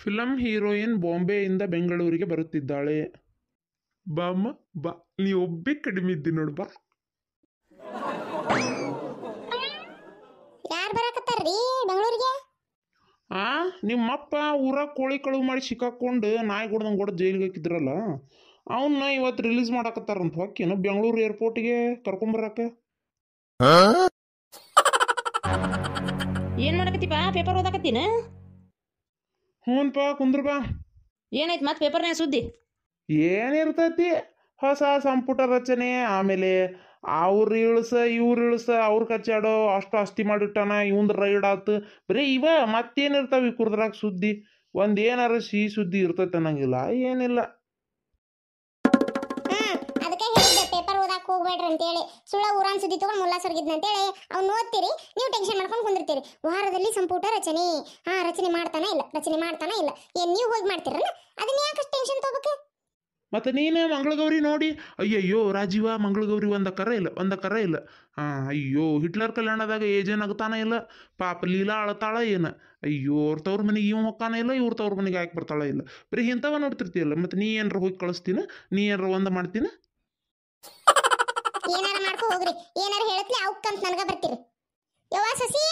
film heroine ಬಾಂಬೆಯಿಂದ ಬೆಂಗಳೂರಿಗೆ ಬರುತ್ತಿದ್ದಾಳೆ ಬಾಮ್ಮ ಬಾ ನೀ ಒಬ್ಬ ಕಡಿಮೆ ಇದ್ದಿ ನೋಡು ಬಾ ಯಾರು ಬರಕತ್ತಾರ್ರಿ ಬೆಂಗಳೂರಿಗೆ ಆ ನಿಮ್ಮಪ್ಪ ಊರ ಕೋಳಿ ಕಳುವು ಮಾಡಿ ಸಿಕ್ಕಾಕೊಂಡು ನಾಯಿ ಹೊಡ್ದಂಗೆ ಹೊಡೆದು ಜೈಲಿಗೆ ಹಾಕಿದ್ರಲ್ಲ ಅವನ್ನ ಇವತ್ತು ರಿಲೀಸ್ ಮಾಡಕತ್ತಾರಂತ ಹೊಕ್ಕೇನು ಬೆಂಗಳೂರು ಏರ್ಪೋರ್ಟಿಗೆ ಕರ್ಕೊಂಬರಕ್ಕೆ ಏನು ಮಾಡಕತ್ತಿಪ್ಪ ಪೇಪರ್ ಓದಾಕತ್ತೀನ ಹ್ಞೂನ್ಪ ಕುಂದ್ರ ಬಾ ಏನಾಯ್ತು ಮತ್ತೆ ಪೇಪರ್ನ ಸುದ್ದಿ ಏನಿರ್ತೈತಿ ಹೊಸ ಸಂಪುಟ ರಚನೆ ಆಮೇಲೆ ಅವ್ರ ಇಳಿಸ ಇವ್ರು ಇಳಿಸ ಅವ್ರ ಕಚ್ಚಾಡೋ ಅಷ್ಟು ಅಸ್ತಿ ಮಾಡಿಟ್ಟಾನ ಇವಂದು ರೈಡ್ ಆತು ಬರೀ ಇವ ಮತ್ತೇನಿರ್ತಾವೆ ಈ ಕುರ್ದ್ರಾಗ ಸುದ್ದಿ ಒಂದು ಏನಾರ ಸಿಹಿ ಸುದ್ದಿ ಇರ್ತೈತೆ ಅನ್ನಂಗಿಲ್ಲ ಏನಿಲ್ಲ ಹೋಗ್ಬೇಡ್ರಿ ಅಂತೇಳಿ ಸುಳ್ಳ ಊರಾನ್ ಸುದ್ದಿ ತಗೊಂಡು ಮುಲ್ಲಾ ಹೇಳಿ ಅವ್ನು ಓದ್ತೀರಿ ನೀವು ಟೆನ್ಷನ್ ಮಾಡ್ಕೊಂಡು ಕುಂದಿರ್ತೀರಿ ವಾರದಲ್ಲಿ ಸಂಪುಟ ರಚನೆ ಹಾ ರಚನೆ ಮಾಡ್ತಾನೆ ಇಲ್ಲ ರಚನೆ ಮಾಡ್ತಾನೆ ಇಲ್ಲ ಏನ್ ನೀವು ಹೋಗಿ ಮಾಡ್ತೀರಲ್ಲ ಅದನ್ನ ಯಾಕೆ ಟೆನ್ಷನ್ ತಗೋಬೇಕು ಮತ್ತೆ ನೀನೇ ಮಂಗಳಗೌರಿ ನೋಡಿ ಅಯ್ಯಯ್ಯೋ ರಾಜೀವ ಮಂಗಳಗೌರಿ ಒಂದ ಕರ ಇಲ್ಲ ಒಂದ ಕರ ಇಲ್ಲ ಹಾ ಅಯ್ಯೋ ಹಿಟ್ಲರ್ ಕಲ್ಯಾಣದಾಗ ಏಜೇನ್ ಆಗ್ತಾನ ಇಲ್ಲ ಪಾಪ ಲೀಲಾ ಅಳತಾಳ ಏನು ಅಯ್ಯೋ ಅವ್ರ ತವ್ರ ಮನೆಗೆ ಇವ್ ಹೋಗ್ತಾನ ಇಲ್ಲ ಇವ್ರ ತವ್ರ ಮನೆಗೆ ಯಾಕೆ ಬರ್ತಾಳ ಇಲ್ಲ ಬರೀ ಇಂಥವ ನೋಡ್ತಿರ್ತೀಯಲ್ಲ ಮತ್ತೆ ನೀ ಏನಾರ ಹೋಗಿ ಕಳಿಸ್ತೀನ ನೀ ಏನಾರ ಒಂದು ಮಾಡ್ತೀನ ಮಾಡಕ್ ಹೋಗ್ರಿ ಏನಾರ ಹೇಳತ್ಲೆ ಅಂತ ನನಗ ಬರ್ತೀರಿ ಯವ್ವ ಸಸಿ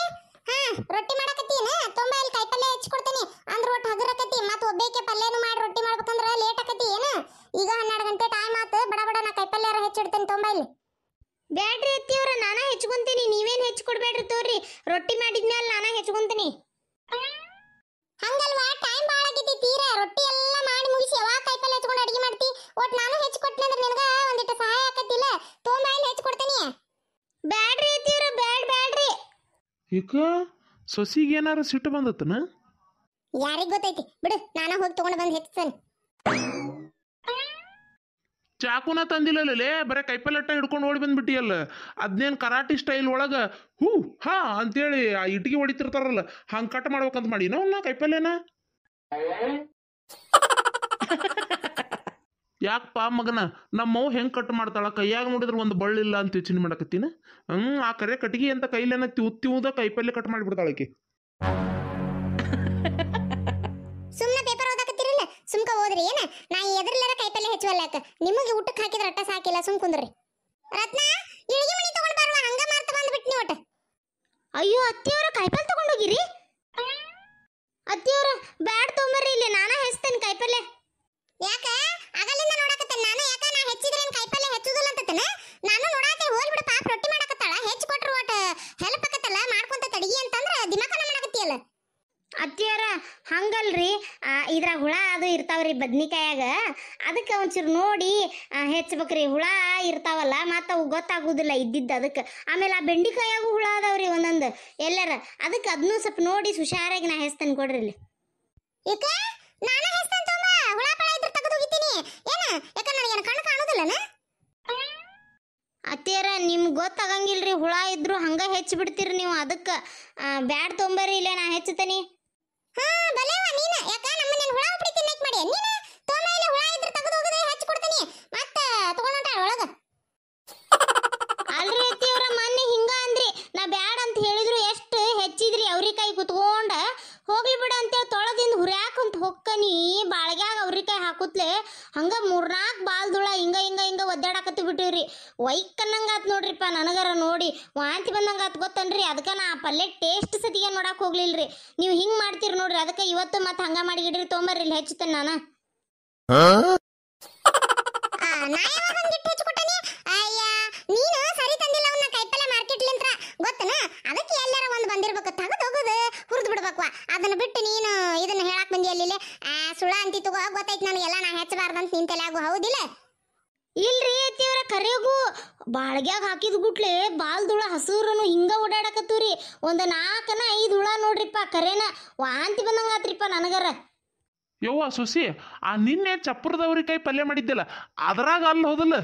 ಹಾ ರೊಟ್ಟಿ ಮಾಡಕತ್ತೀನ ತುಂಬಾ ಇಲ್ಲಿ ಕಾಯಿಪಲ್ಲೆ ಕೊಡ್ತೀನಿ ಅಂದ್ರ ಒಟ್ಟು ಹಗರಕತ್ತಿ ಮತ್ತೆ ಒಬ್ಬೇಕೆ ಪಲ್ಯನು ಮಾಡಿ ರೊಟ್ಟಿ ಮಾಡ್ಬೇಕಂದ್ರ ಲೇಟ್ ಆಕತಿ ಏನ ಈಗ ಹನ್ನೆರಡು ಗಂಟೆ ಟೈಮ್ ಆತು ಬಡ ಬಡ ನಾ ಕಾಯಿಪಲ್ಯಾರ ಹೆಚ್ಚಿಡ್ತೀನಿ ತುಂಬಾ ಇಲ್ಲಿ ಬ್ಯಾಡ್ರಿ ಅತ್ತಿಯವ್ರ ನಾನ ಹೆಚ್ಕೊಂತೀನಿ ನೀವೇನ್ ಕೊಡ್ಬೇಡ್ರಿ ತೋರಿ ರೊಟ್ಟಿ ಮಾಡಿದ್ಮೇಲೆ ನಾನ ಹೆಚ್ಕೊಂತೀನಿ ಹಂಗಲ್ವಾ ಟೈಮ್ ಬಾಳ ಆಗೈತಿ ತೀರಾ ರೊಟ್ಟಿ ಎಲ್ಲಾ ಮಾಡಿ ಮುಗಿಸಿ ಯಾವಾಗ ಕಾಯಿಪಲ್ಲೆ ಹೆಚ್ಕೊಂಡು ಅಡಿಗೆ ಮಾಡ್ತಿ ಒಟ್ ನಾನು ಹೆಚ್ಚು ಕೊಟ್ಟೆ ಅಂದ್ರೆ ನಿನಗ ಒಂದಿಟ್ಟು ಸಹಾಯ ಬ್ಯಾಡ್ರಿ ಬ್ಯಾಡ್ ಈಗ ಸೊಸಿಗೆ ಏನಾರ ಸಿಟ್ಟು ಬಂದತ್ತನ ಯಾರಿಗ್ ಗೊತ್ತೈತಿ ಬಿಡು ನಾನು ಹೋಗಿ ತಗೊಂಡ್ ಬಂದ್ ಹೆಚ್ಚನ್ ಚಾಕುನ ತಂದಿಲ್ಲಲ್ಲೇ ಬರೀ ಕೈಪಲ್ಲಟ್ಟ ಹಿಡ್ಕೊಂಡು ಓಡಿ ಬಂದ್ಬಿಟ್ಟಿಯಲ್ಲ ಅದ್ನೇನು ಕರಾಟಿ ಸ್ಟೈಲ್ ಒಳಗೆ ಹೂ ಹಾ ಅಂತೇಳಿ ಆ ಇಟ್ಗಿ ಹೊಡಿತಿರ್ತಾರಲ್ಲ ಹಂಗೆ ಕಟ್ ಮಾಡ್ಬೇಕಂತ ಮಾಡಿನೋ ನಾ ಕೈಪಲ್ಲೇನ ಯಾಕಪ್ಪ ಮಗನ ನಮ್ಮವ್ ಹೆಂಗೆ ಕಟ್ ಮಾಡ್ತಾಳೆ ಕೈಯಾಗ ನೋಡಿದ್ರೆ ಒಂದು ಬಳ್ಳಿಲ್ಲ ಅಂತ ಯೋಚನೆ ಮಾಡಕತ್ತೀನಿ ಹ್ಞೂ ಆ ಕರೆ ಕಟ್ಟಿಗೆ ಅಂತ ಕೈಲೇನ ತಿವ್ದ ಕೈಪಲ್ಲೆ ಕಟ್ ಮಾಡಿಬಿಡ್ತಾಳ ಆಕೆ ಸುಮ್ಮನೆ ಪೇಪರ್ ಓದಕತ್ತಿರಲ್ಲ ಸುಮ್ಕ ಓದ್ರಿ ಏನ ನಾ ಎದ್ರಲ್ಲಾರ ಕೈಪಲ್ಲೆ ಹೆಚ್ಚುವಲ್ಲಾಕ ನಿಮಗೆ ಊಟಕ್ಕೆ ಹಾಕಿದ್ರೆ ಅಟ್ಟ ಸಾಕಿಲ್ಲ ಸುಮ್ ಕುಂದ್ರಿ ರತ್ನ ಇಳಿಗೆ ಮಣಿ ತಗೊಂಡ್ ಬರುವ ಹಂಗ ಮಾರ್ತ ಬಂದ್ಬಿಟ್ನಿ ಒಟ್ಟ ಅಯ್ಯೋ ಅತ್ತಿಯವರ ತಗೊಂಡು ಹೋಗಿರಿ ಅತ್ತಿಯವರ ಬ್ಯಾಡ್ ತೊಂಬರ್ರಿ ಇಲ್ಲಿ ನಾನ ಹೆಸ್ತೇನೆ ಕೈಪಲ್ಲೆ ಯಾಕೆ ಇರ್ತಾವ್ರಿ ಬದ್ನಿಕಾಯಾಗ ಅದಕ್ಕೆ ಒಂಚೂರು ನೋಡಿ ಹೆಚ್ಚಬೇಕ್ರಿ ಹುಳ ಇರ್ತಾವಲ್ಲ ಮತ್ತು ಅವು ಗೊತ್ತಾಗೋದಿಲ್ಲ ಇದ್ದಿದ್ದು ಅದಕ್ಕೆ ಆಮೇಲೆ ಆ ಬೆಂಡಿಕಾಯಾಗೂ ಹುಳ ಅದಾವ್ರಿ ಒಂದೊಂದು ಎಲ್ಲರ ಅದಕ್ಕೆ ಅದನ್ನೂ ಸ್ವಲ್ಪ ನೋಡಿ ಹುಷಾರಾಗಿ ನಾ ಹೆಸ್ತೇನೆ ಕೊಡ್ರಿ ಇಲ್ಲಿ ಅತ್ತೀರ ನಿಮ್ಗೆ ಗೊತ್ತಾಗಂಗಿಲ್ರಿ ಹುಳ ಇದ್ರು ಹಂಗೆ ಹೆಚ್ಚಿ ಬಿಡ್ತೀರಿ ನೀವು ಅದಕ್ಕೆ ಬ್ಯಾಡ್ ತೊಂಬರಿ ಇಲ್ಲ ನಾ ಹೆಚ್ಚತನಿ ಹಾ ಬಲೆ 2名 ಆತ್ ನೋಡ್ರಿಪ್ಪ ನನಗರ ನೋಡಿ ವಾಂತಿ ಬಂದಂಗೆ ಆತ್ ಗೊತ್ತನ್ರಿ ಅದಕ್ಕೆ ನಾ ಪಲ್ಯ ಟೇಸ್ಟ್ ಸತಿಗೆ ನೋಡಕ್ಕೆ ಹೋಗ್ಲಿಲ್ರಿ ನೀವು ಹಿಂಗೆ ಮಾಡ್ತೀರಿ ನೋಡ್ರಿ ಅದಕ್ಕೆ ಇವತ್ತು ಮತ್ತೆ ಹಂಗೆ ಮಾಡಿಗಿಡ್ರಿ ತೊಂಬರ್ರಿ ಇಲ್ಲಿ ಹೆಚ್ಚುತ್ತೇನೆ ನಾನು ನೀನು ಸರಿ ತಂದಿಲ್ಲ ಅವನ್ನ ಕೈಪಲ್ಲೆ ಮಾರ್ಕೆಟ್ಲಿಂತ್ರ ಗೊತ್ತನ ಅದಕ್ಕೆ ಎಲ್ಲರ ಒಂದು ಬಂದಿರ್ಬೇಕು ತಗದು ಹೋಗೋದು ಹುರಿದು ಬಿಡ್ಬೇಕು ಅದನ್ನ ಬಿಟ್ಟು ನೀನು ಇದನ್ನ ಹೇಳಕ್ ಬಂದಿ ಅಲ್ಲಿ ಸುಳ್ಳ ಅಂತಿ ತಗೋ ಗೊತ್ತೈತಿ ಎಲ್ಲ ನಾ ಹೆಚ್ಚಬಾರ್ದಂತ ನಿಂತಲೆ ಆಗು ಹೌದಿಲ್ಲ ಬಾಳ್ಗ್ಯಾಗ ಹಾಕಿದ ಗುಟ್ಲೆ ಬಾಲ್ ದುಳ ಹಸೂರನು ಹಿಂಗ ಓಡಾಡಕತ್ತೂರಿ ಒಂದ್ ನಾಲ್ಕನ ಐದು ಹುಳ ನೋಡ್ರಿಪ್ಪ ಕರೇನ ವಾಂತಿ ಬಂದಂಗಾತ್ರಿಪ್ಪ ನನಗರ ಯವ್ವ ಸುಸಿ ಆ ನಿನ್ನೆ ಚಪ್ಪರದವ್ರಿ ಕೈ ಪಲ್ಯ ಮಾಡಿದ್ದಿಲ್ಲ ಅದ್ರಾಗ ಅಲ್ಲಿ ಹೋದಲ್ಲ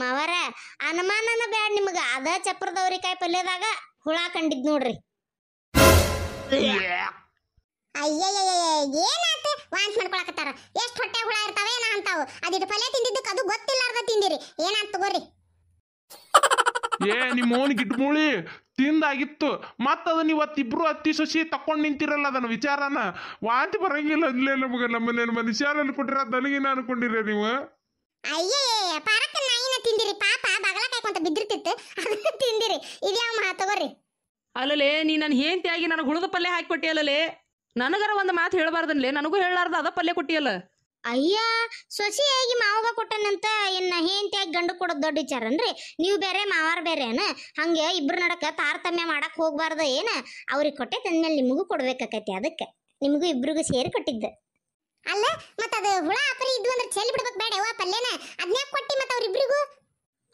ಮಾವರ ಅನುಮಾನನ ಬ್ಯಾಡ ನಿಮಗ ಅದ ಚಪ್ಪರದವ್ರಿ ಕಾಯಿ ಪಲ್ಯದಾಗ ಹುಳ ಕಂಡಿದ್ ನೋಡ್ರಿ ಅಯ್ಯಯ್ಯ ಏನಾತು ಮಾಡ್ಕೊಳಕತ್ತಾರ ಎಷ್ಟು ಹೊಟ್ಟೆ ಹುಳ ಇರ್ತಾವೆ ಏನ ಅಂತಾವು ಅದಿಟ್ಟು ಪಲ್ಯ ತಿಂದಿದ್ದಕ್ಕೆ ಅದು ಗೊತ್ತಿಲ್ಲಾರ್ದ ತಿಂದಿರಿ ಏನಂತ ತಗೋರಿ ಏ ನಿಮ್ಮ ಅವನಿಗೆ ಗಿಡ್ಮೂಳಿ ತಿಂದಾಗಿತ್ತು ಮತ್ತೆ ಅದನ್ನ ಇವತ್ತಿಬ್ರು ಅತ್ತಿ ಸೊಸಿ ತಕೊಂಡು ನಿಂತಿರಲ್ಲ ಅದನ್ನ ವಿಚಾರನ ವಾಂತಿ ಬರಂಗಿಲ್ಲ ಅಲ್ಲೇ ನಮಗೆ ನಮ್ಮನೆ ಮನುಷ್ಯರಲ್ಲಿ ಕೊಟ್ಟಿರ ನನಗೇನು ಅನ್ಕೊಂಡಿರ ನೀವು ಅಯ್ಯೇ ಪಾರಕ್ಕ ನಾಯಿನ ತಿಂದಿರಿ ಪಾಪ ಬಗಲಕಾಯಿ ಅಂತ ಬಿದ್ದಿರ್ತಿತ್ತು ತಿಂದಿರಿ ಅಲ್ಲಲೇ ನೀ ನನ್ನ ಹೆಂಡತಿಯಾಗಿ ನನಗೆ ಹುಳದ ಪಲ್ಯ ಹಾಕಿ ಕೊಟ್ಟಿಯಲ್ಲಲೇ ನನಗರ ಒಂದು ಮಾತು ಹೇಳಬಾರ್ದನ್ಲೇ ನನಗೂ ಹೇಳಲಾರ್ದ ಅದ ಪಲ್ಯ ಕೊಟ್ಟಿಯಲ್ಲ ಅಯ್ಯ ಸೊಸಿಯಾಗಿ ಮಾವಾಗ ಕೊಟ್ಟನಂತ ಇನ್ನ ಹೆಂಡತಿಯಾಗಿ ಗಂಡು ಕೊಡೋದು ದೊಡ್ಡ ವಿಚಾರ ಅನ್ರಿ ನೀವು ಬೇರೆ ಮಾವಾರ ಬೇರೆನ ಹಂಗೆ ಇಬ್ರು ನಡಕ ತಾರತಮ್ಯ ಮಾಡಕ್ ಹೋಗ್ಬಾರ್ದ ಏನ ಅವ್ರಿಗೆ ಕೊಟ್ಟೆ ತಂದ್ಮೇಲೆ ನಿಮಗೂ ಕೊಡ್ಬೇಕಾಕೈತಿ ಅದಕ್ಕೆ ನಿಮಗೂ ಇಬ್ರಿಗೂ ಸೇರಿ ಕೊಟ್ಟಿದ್ದ ಅಲ್ಲ ಮತ್ತದು ಅದು ಹುಳ ಆಪರಿ ಇದ್ವು ಅಂದ್ರೆ ಚೆಲ್ಲಿ ಬಿಡ್ಬೇಕು ಬೇಡ ಯವ್ವ ಪಲ್ಯನ ಅದ್ನ್ಯಾಕ ಕೊಟ್ಟಿ ಮತ್ತೆ ಅವ್ರಿಬ್ರಿಗೂ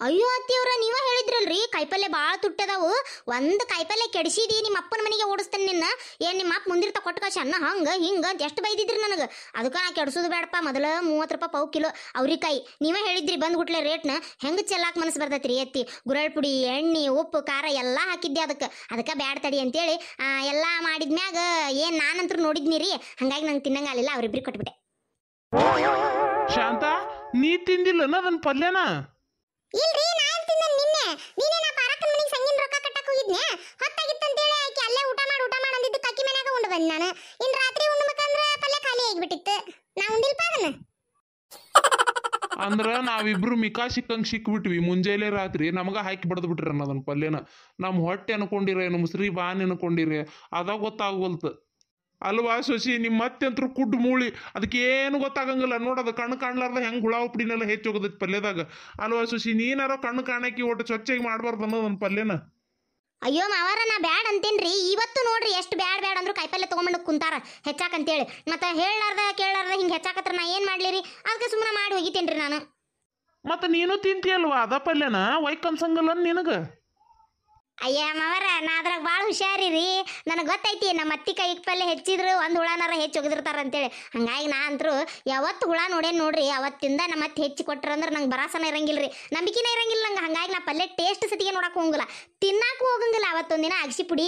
ಅಯ್ಯೋ ಅತ್ತಿಯವ್ರ ನೀವ ಹೇಳಿದ್ರಲ್ರಿ ಕಾಯಿಪಲ್ಲೆ ಭಾಳ ತುಟ್ಟದಾವು ಒಂದ್ ಕಾಯಿಪಲ್ಲೆ ಕೆಡಿಸಿದಿ ನಿಮ್ಮ ಅಪ್ಪನ ಮನೆಗೆ ಓಡಿಸ್ತಾನೆ ನಿನ್ನ ಏನ್ ನಿಮ್ಮ ಅಪ್ಪ ಮುಂದಿರ್ತ ಕೊಟ್ಕ ಚೆನ್ನ ಹಂಗ ಹಿಂಗ ಅಂತ ಬೈದಿದ್ರಿ ನನಗೆ ಅದಕ್ಕೆ ನಾ ಕೆಡಿಸೋದು ಬೇಡಪ್ಪ ಮೊದಲ ಮೂವತ್ತು ರೂಪಾಯಿ ಪಾವು ಕಿಲೋ ಅವ್ರಿಕಾಯಿ ನೀವೇ ಹೇಳಿದ್ರಿ ಬಂದ್ ಗುಟ್ಲೆ ರೇಟ್ನ ಹೆಂಗೆ ಚೆಲ್ಲಾಕ್ ಮನಸ್ಸು ಬರ್ತೈತ್ರಿ ರೀ ಎತ್ತಿ ಗುರಳ್ ಪುಡಿ ಎಣ್ಣೆ ಉಪ್ಪು ಖಾರ ಎಲ್ಲ ಹಾಕಿದ್ದೆ ಅದಕ್ಕೆ ಅದಕ್ಕೆ ಬ್ಯಾಡ ತಡಿ ಅಂತೇಳಿ ಎಲ್ಲಾ ಮಾಡಿದ್ಮ್ಯಾಗ ಏನ್ ನಾನಂತೂ ನೋಡಿದ್ನಿ ರೀ ಹಂಗಾಗಿ ನಂಗೆ ತಿನ್ನಂಗಾಲಿಲ್ಲ ಅವ್ರಿಬ್ರಿ ಕೊಟ್ಬಿಟ್ಟೆ ಶಾಂತ ನೀ ತಿಂದಿಲ್ಲ ಅದನ್ನ ಪಲ್ಯನಾ ಇಲ್ರಿ ನಾ ಇರ್ತೀನಿ ನಿನ್ನೆ ನೀನೇನ ಪಾರಕ್ಕನ ಮನೆಗೆ ಸಂಗಿನ ರೊಕ್ಕ ಕಟ್ಟಕ್ಕೆ ಹೋಗಿದ್ನೆ ಹೊತ್ತಾಗಿತ್ತು ಅಂತ ಹೇಳಿ ಆಕೆ ಅಲ್ಲೇ ಊಟ ಮಾಡಿ ಊಟ ಮಾಡಿ ಅಂದಿದ್ದಕ್ಕೆ ಅಕ್ಕಿ ಮನ್ಯಾಗ ಉಂಡು ಬಂದೆ ನಾನು ಇನ್ ರಾತ್ರಿ ಉಣ್ಬೇಕಂದ್ರೆ ಪಲ್ಯ ಖಾಲಿ ಆಗಿಬಿಟ್ಟಿತ್ತು ನಾ ಉಂಡಿಲ್ಪ ಅದನ್ನ ಅಂದ್ರ ನಾವಿಬ್ರು ಮಿಕಾ ಸಿಕ್ಕಂಗ್ ಸಿಕ್ಬಿಟ್ವಿ ಮುಂಜಾನೆ ರಾತ್ರಿ ನಮಗ ಹಾಕಿ ಬಡದ್ ಬಿಟ್ರಿ ಅನ್ನೋದನ್ನ ಪಲ್ಯನ ನಮ್ಮ ಹೊಟ್ಟೆ ಅನ್ಕೊಂಡಿರ ಏನು ಮುಸ್ರಿ ಬಾನ್ ಅನ್ಕೊಂಡಿರ ಅದಾಗ ಗೊತ್ತಾಗೋಲ್ತು ಅಲ್ವಾ ಸೊಸಿ ನಿಮ್ಮ ಮತ್ತೆಂತರೂ ಕುಡ್ ಮೂಳಿ ಅದಕ್ಕೇನು ಗೊತ್ತಾಗಂಗಿಲ್ಲ ನೋಡೋದು ಕಣ್ಣು ಕಾಣ್ಲಾರ್ದ ಹೆಂಗೆ ಹುಳ ಉಪ್ಡಿನೆಲ್ಲ ಹೆಚ್ಚು ಹೋಗೋದೈತಿ ಪಲ್ಯದಾಗ ಅಲ್ವಾ ಸೊಸಿ ನೀನಾರೋ ಕಣ್ಣು ಕಾಣಕ್ಕೆ ಒಟ್ಟು ಸ್ವಚ್ಛಾಗಿ ಮಾಡಬಾರ್ದು ಅನ್ನೋದು ಒಂದು ಪಲ್ಯನ ಅಯ್ಯೋ ಮಾವಾರ ನಾ ಬ್ಯಾಡ್ ರೀ ಇವತ್ತು ನೋಡ್ರಿ ಎಷ್ಟು ಬ್ಯಾಡ್ ಬ್ಯಾಡ್ ಅಂದ್ರು ಕಾಯಿಪಲ್ಲೆ ತೊಗೊಂಡು ಕುಂತಾರ ಹೆಚ್ಚಾಕಂತೇಳಿ ಮತ್ತೆ ಹೇಳಾರ್ದ ಕೇಳಾರ್ದ ಹಿಂಗೆ ಹೆಚ್ಚಾಕತ್ರ ನಾ ಏನು ಮಾಡ್ಲಿರಿ ಅದಕ್ಕೆ ಸುಮ್ಮನೆ ಮಾಡಿ ಹೋಗಿತೇನ್ರಿ ನಾನು ಮತ್ತೆ ನೀನು ತಿಂತೀಯಲ್ವಾ ಅದ ಪಲ್ಯನ ವೈಕನ್ಸಂಗಲ್ಲ ನಿನಗೆ ಅಯ್ಯ ಮಾವರ ನಾ ಅದ್ರಾಗ ಭಾಳ ಹುಷಾರಿ ರೀ ನನಗೆ ಗೊತ್ತೈತಿ ನಮ್ಮ ಅತ್ತಿ ಕೈ ಪಲ್ಲೆ ಹೆಚ್ಚಿದ್ರು ಒಂದು ಹುಳನಾರ ಹೆಚ್ಚು ಒಗದಿರ್ತಾರ ಅಂತೇಳಿ ಹಂಗಾಗಿ ನಾ ಅಂತರೂ ಯಾವತ್ತು ಹುಳ ನೋಡೇನು ನೋಡ್ರಿ ಅವತ್ತಿಂದ ನಮ್ಮ ಅತ್ತೆ ಹೆಚ್ಚಿ ಅಂದ್ರೆ ನಂಗೆ ಬರಾಸನ ಇರಂಗಿಲ್ಲ ರೀ ನಂಬಿಕೆನೇ ಇರಂಗಿಲ್ಲ ನಂಗೆ ಹಂಗಾಗಿ ನಾ ಪಲ್ಲೆ ಟೇಸ್ಟ್ ಸತಿಗೆ ನೋಡಕ್ಕೆ ಹೋಗಂಗಿಲ್ಲ ತಿನ್ನಕ್ಕೂ ಹೋಗಂಗಿಲ್ಲ ಅವತ್ತೊಂದಿನ ದಿನ ಅಗ್ಸಿ ಪುಡಿ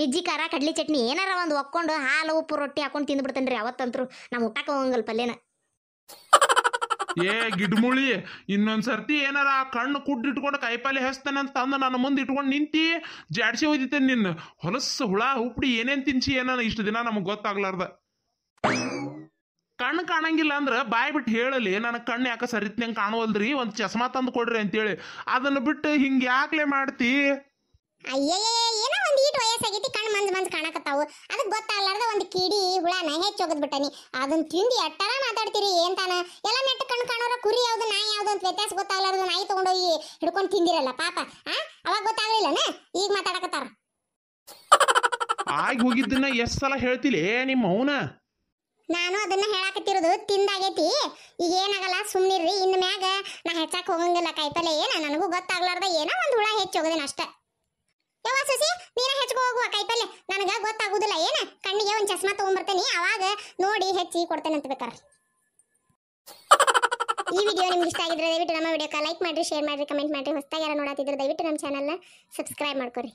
ಮಿಜ್ಜಿ ಖಾರ ಕಡಲೆ ಚಟ್ನಿ ಏನಾರ ಒಂದು ಒಕ್ಕೊಂಡು ಹಾಲು ಉಪ್ಪು ರೊಟ್ಟಿ ಹಾಕೊಂಡು ತಿಂದ್ಬಿಡ್ತೇನೆ ರೀ ಅವತ್ತಂತ್ರು ನಮ್ಮ ಊಟಕ್ಕೆ ಹೋಗಂಗಿಲ್ಲ ಪಲ್ಯನ ಏ ಗಿಡ್ಮುಳಿ ಇನ್ನೊಂದು ಸರ್ತಿ ಏನಾರ ಆ ಕಣ್ಣು ಕುಡ್ಡಿಟ್ಕೊಂಡು ಕೈಪಾಲೆ ಅಂತ ತಂದು ನನ್ನ ಮುಂದೆ ಇಟ್ಕೊಂಡು ನಿಂತಿ ಜಾಡ್ಸಿ ಒಯ್ದಿತ್ತೆ ನಿನ್ನ ಹೊಲಸು ಹುಳ ಹುಪ್ಪಡಿ ಏನೇನು ತಿನ್ಸಿ ಏನಾನ ಇಷ್ಟು ದಿನ ನಮಗೆ ಗೊತ್ತಾಗ್ಲಾರ್ದ ಕಣ್ಣು ಕಾಣಂಗಿಲ್ಲ ಅಂದ್ರೆ ಬಾಯಿ ಬಿಟ್ಟು ಹೇಳಲಿ ನನಗೆ ಕಣ್ಣು ಯಾಕೆ ಸರಿತ್ನಂಗೆ ಕಾಣುವಲ್ರಿ ಒಂದು ಚಸ್ಮಾ ತಂದು ಕೊಡ್ರಿ ಅಂತೇಳಿ ಅದನ್ನು ಬಿಟ್ಟು ಹಿಂಗೆ ಯಾಕ್ಲೆ ಮಾಡ್ತಿ ಒಂದೀಟ್ ವಯಸ್ಸಾಗೈತಿ ಕಣ್ಣು ಮಂಜ್ ಮಂಜ್ ಕಾಣಕತ್ತಾವು ಅದಕ್ಕೆ ಗೊತ್ತಾಗಲಾರ್ದ ಒಂದು ಕಿಡಿ ಹುಳನ ಹೋಗದ್ ಬಿಟ್ಟನಿ ಅದನ್ನ ತಿಂದು ಎಟ್ಟರ ಮಾತಾಡ್ತೀರಿ ಏನ್ ಎಲ್ಲ ನೆಟ್ಟ ಕಣ್ಣು ಕಾಣೋರ ಕುರಿ ಯಾವ್ದು ನಾಯಿ ಯಾವ್ದು ಅಂತ ವ್ಯತ್ಯಾಸ ಗೊತ್ತಾಗಲಾರ್ದು ನಾಯಿ ತಗೊಂಡೋಗಿ ಹಿಡ್ಕೊಂಡು ತಿಂದಿರಲ್ಲ ಪಾಪ ಆ ಅವಾಗ ಗೊತ್ತಾಗಲಿಲ್ಲನ ಈಗ ಮಾತಾಡಕತ್ತಾರ ಆಗಿ ಹೋಗಿದ್ದನ್ನ ಎಷ್ಟ್ ಸಲ ಹೇಳ್ತಿಲಿ ನಿಮ್ಮ ಅವನ ನಾನು ಅದನ್ನ ಹೇಳಾಕತ್ತಿರೋದು ತಿಂದಾಗೈತಿ ಈಗ ಏನಾಗಲ್ಲ ಸುಮ್ಮನಿರ್ರಿ ಇನ್ ಮ್ಯಾಗ ನಾ ಹೆಚ್ಚಾಕ್ ಹೋಗಂಗಿಲ್ಲ ಕಾಯಿಪಲ್ಲೆ ಏನ ನನಗೂ ಗೊತ್ತಾಗ್ಲಾರ್ದ ಏನೋ ಒಂದು ಹುಳ ಹೆಚ್ಚೋಗದೇನ ಅಷ್ಟೇ ಯಾವ ಸಸಿ ನನಗ ಗೊತ್ತಾಗುದಿಲ್ಲ ಏನ ಕಣ್ಣಿಗೆ ಒಂದ್ ಚಸ್ಮಾ ತಗೊಂಡ್ಬರ್ತೇನೆ ಅವಾಗ ನೋಡಿ ಹೆಚ್ಚಿ ಕೊಡ್ತೇನೆ ಅಂತ ಬೇಕಾರೆ ಈ ವಿಡಿಯೋ ನಿಮ್ಗೆ ಇಷ್ಟ ಆಗಿದ್ರೆ ದಯವಿಟ್ಟು ನಮ್ಮ ವಿಡಿಯೋಕ್ಕೆ ಲೈಕ್ ಮಾಡ್ರಿ ಶೇರ್ ಮಾಡ್ರಿ ಕಮೆಂಟ್ ಮಾಡ್ರಿ ಹೊಸದಾಗಿ ಯಾರು ನೋಡತ್ತಿದ್ರೆ ದಯವಿಟ್ಟು ನಮ್ಮ ಚಾನಲ್ನ ಸಬ್ಸ್ಕ್ರೈಬ್ ಮಾಡ್ಕೊರಿ